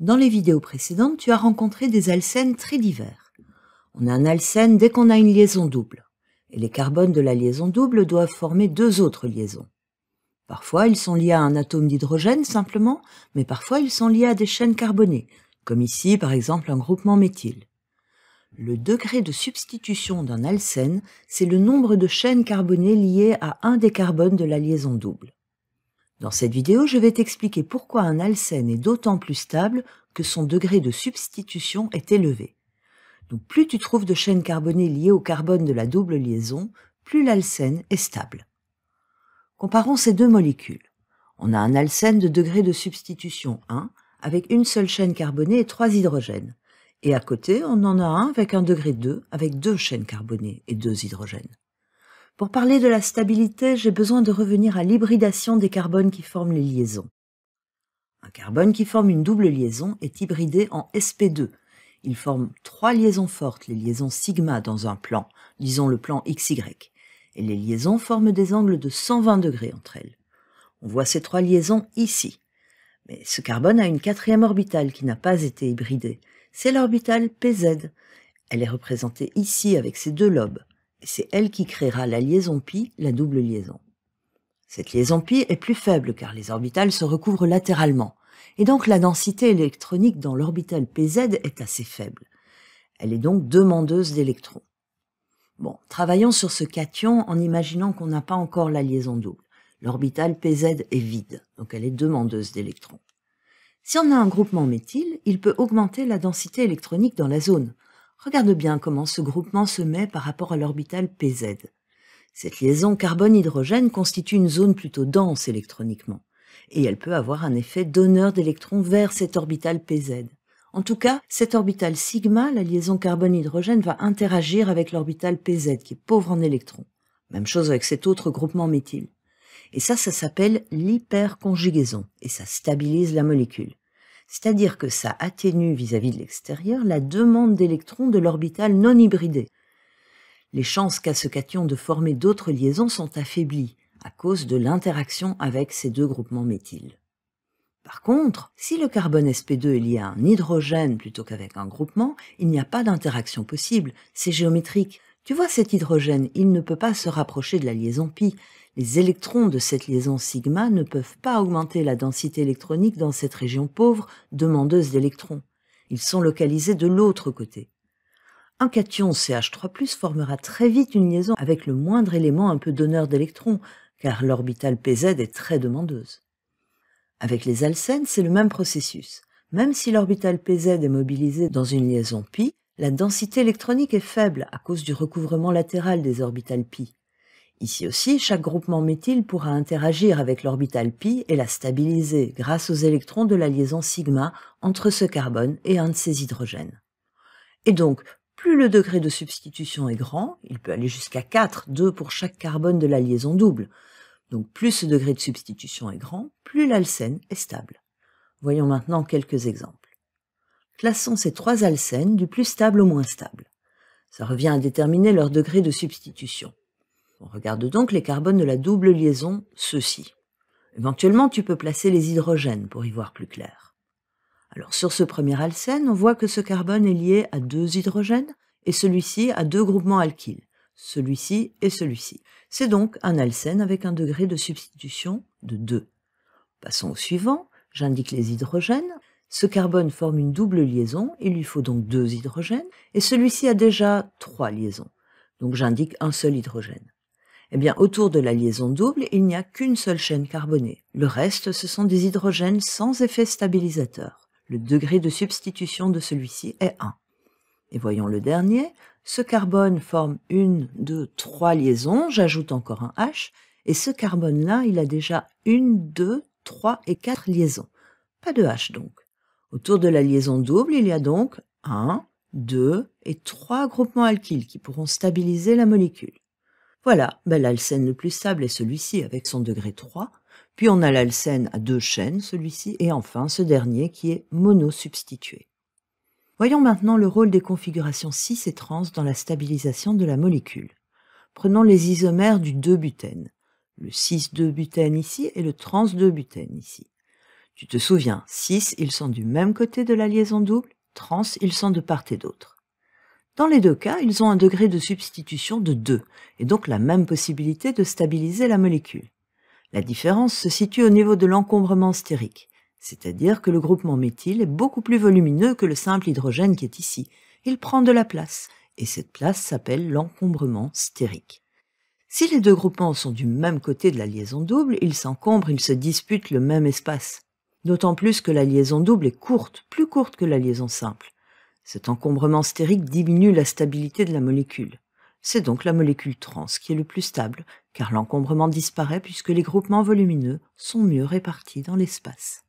Dans les vidéos précédentes, tu as rencontré des alcènes très divers. On a un alcène dès qu'on a une liaison double, et les carbones de la liaison double doivent former deux autres liaisons. Parfois, ils sont liés à un atome d'hydrogène simplement, mais parfois ils sont liés à des chaînes carbonées, comme ici par exemple un groupement méthyle. Le degré de substitution d'un alcène, c'est le nombre de chaînes carbonées liées à un des carbones de la liaison double. Dans cette vidéo, je vais t'expliquer pourquoi un alcène est d'autant plus stable que son degré de substitution est élevé. Donc plus tu trouves de chaînes carbonées liées au carbone de la double liaison, plus l'alcène est stable. Comparons ces deux molécules. On a un alcène de degré de substitution 1 avec une seule chaîne carbonée et trois hydrogènes. Et à côté, on en a un avec un degré 2 avec deux chaînes carbonées et deux hydrogènes. Pour parler de la stabilité, j'ai besoin de revenir à l'hybridation des carbones qui forment les liaisons. Un carbone qui forme une double liaison est hybridé en sp2. Il forme trois liaisons fortes, les liaisons sigma dans un plan, disons le plan xy, et les liaisons forment des angles de 120 degrés entre elles. On voit ces trois liaisons ici. Mais ce carbone a une quatrième orbitale qui n'a pas été hybridée. C'est l'orbitale pz. Elle est représentée ici avec ses deux lobes c'est elle qui créera la liaison pi, la double liaison. Cette liaison pi est plus faible car les orbitales se recouvrent latéralement, et donc la densité électronique dans l'orbital pz est assez faible. Elle est donc demandeuse d'électrons. Bon, travaillons sur ce cation en imaginant qu'on n'a pas encore la liaison double. L'orbital pz est vide, donc elle est demandeuse d'électrons. Si on a un groupement méthyle, il peut augmenter la densité électronique dans la zone, Regarde bien comment ce groupement se met par rapport à l'orbital PZ. Cette liaison carbone-hydrogène constitue une zone plutôt dense électroniquement, et elle peut avoir un effet donneur d'électrons vers cet orbital PZ. En tout cas, cet orbital sigma, la liaison carbone-hydrogène, va interagir avec l'orbital PZ qui est pauvre en électrons. Même chose avec cet autre groupement méthyle. Et ça, ça s'appelle l'hyperconjugaison, et ça stabilise la molécule c'est-à-dire que ça atténue vis-à-vis de l'extérieur la demande d'électrons de l'orbital non hybridé. Les chances qu'a ce cation de former d'autres liaisons sont affaiblies à cause de l'interaction avec ces deux groupements méthyl. Par contre, si le carbone sp2 est lié à un hydrogène plutôt qu'avec un groupement, il n'y a pas d'interaction possible, c'est géométrique. Tu vois cet hydrogène, il ne peut pas se rapprocher de la liaison pi, les électrons de cette liaison sigma ne peuvent pas augmenter la densité électronique dans cette région pauvre, demandeuse d'électrons. Ils sont localisés de l'autre côté. Un cation CH3 formera très vite une liaison avec le moindre élément un peu donneur d'électrons, car l'orbitale PZ est très demandeuse. Avec les alcènes, c'est le même processus. Même si l'orbitale PZ est mobilisée dans une liaison pi, la densité électronique est faible à cause du recouvrement latéral des orbitales pi. Ici aussi, chaque groupement méthyle pourra interagir avec l'orbital pi et la stabiliser grâce aux électrons de la liaison sigma entre ce carbone et un de ses hydrogènes. Et donc, plus le degré de substitution est grand, il peut aller jusqu'à 4, 2 pour chaque carbone de la liaison double. Donc plus ce degré de substitution est grand, plus l'alcène est stable. Voyons maintenant quelques exemples. Classons ces trois alcènes du plus stable au moins stable. Ça revient à déterminer leur degré de substitution. On regarde donc les carbones de la double liaison, ceux-ci. Éventuellement, tu peux placer les hydrogènes pour y voir plus clair. Alors sur ce premier alcène, on voit que ce carbone est lié à deux hydrogènes et celui-ci à deux groupements alkyles, celui-ci et celui-ci. C'est donc un alcène avec un degré de substitution de 2. Passons au suivant, j'indique les hydrogènes. Ce carbone forme une double liaison, il lui faut donc deux hydrogènes, et celui-ci a déjà trois liaisons, donc j'indique un seul hydrogène. Eh bien, autour de la liaison double, il n'y a qu'une seule chaîne carbonée. Le reste, ce sont des hydrogènes sans effet stabilisateur. Le degré de substitution de celui-ci est 1. Et voyons le dernier. Ce carbone forme une, deux, trois liaisons. J'ajoute encore un H. Et ce carbone-là, il a déjà une, deux, trois et quatre liaisons. Pas de H donc. Autour de la liaison double, il y a donc 1, 2 et 3 groupements alkyles qui pourront stabiliser la molécule. Voilà, ben, l'alcène le plus stable est celui-ci avec son degré 3, puis on a l'alcène à deux chaînes, celui-ci, et enfin ce dernier qui est monosubstitué. Voyons maintenant le rôle des configurations 6 et trans dans la stabilisation de la molécule. Prenons les isomères du 2-butène, le 6-2-butène ici et le trans-2-butène ici. Tu te souviens, 6, ils sont du même côté de la liaison double, trans, ils sont de part et d'autre. Dans les deux cas, ils ont un degré de substitution de 2, et donc la même possibilité de stabiliser la molécule. La différence se situe au niveau de l'encombrement stérique, c'est-à-dire que le groupement méthyle est beaucoup plus volumineux que le simple hydrogène qui est ici. Il prend de la place, et cette place s'appelle l'encombrement stérique. Si les deux groupements sont du même côté de la liaison double, ils s'encombrent, ils se disputent le même espace. D'autant plus que la liaison double est courte, plus courte que la liaison simple. Cet encombrement stérique diminue la stabilité de la molécule. C'est donc la molécule trans qui est le plus stable, car l'encombrement disparaît puisque les groupements volumineux sont mieux répartis dans l'espace.